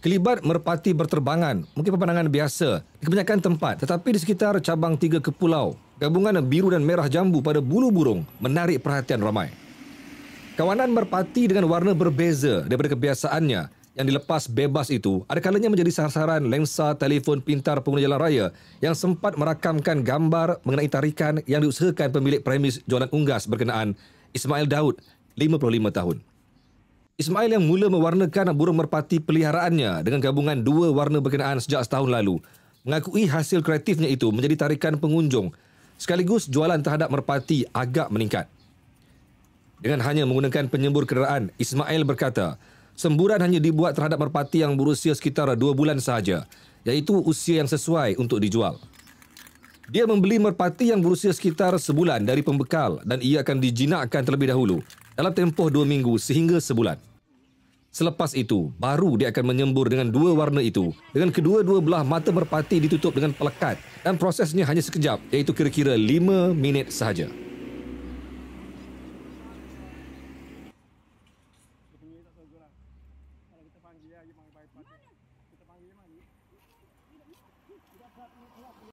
Kelibat merpati berterbangan, mungkin pemandangan biasa di kebanyakan tempat tetapi di sekitar cabang tiga kepulau, gabungan biru dan merah jambu pada bulu burung menarik perhatian ramai. Kawanan merpati dengan warna berbeza daripada kebiasaannya yang dilepas bebas itu adakalanya menjadi sasaran lensa telefon pintar pengguna jalan raya yang sempat merakamkan gambar mengenai tarikan yang diusahakan pemilik premis jualan unggas berkenaan Ismail Daud, 55 tahun. Ismail yang mula mewarnakan burung merpati peliharaannya dengan gabungan dua warna berkenaan sejak setahun lalu. Mengakui hasil kreatifnya itu menjadi tarikan pengunjung sekaligus jualan terhadap merpati agak meningkat. Dengan hanya menggunakan penyembur kenderaan, Ismail berkata, semburan hanya dibuat terhadap merpati yang berusia sekitar dua bulan sahaja, iaitu usia yang sesuai untuk dijual. Dia membeli merpati yang berusia sekitar sebulan dari pembekal dan ia akan dijinakkan terlebih dahulu dalam tempoh dua minggu sehingga sebulan. Selepas itu, baru dia akan menyembur dengan dua warna itu dengan kedua-dua belah mata merpati ditutup dengan pelekat dan prosesnya hanya sekejap iaitu kira-kira 5 minit sahaja. Kita panggil lagi, panggil baik-baik. Kita panggil lagi.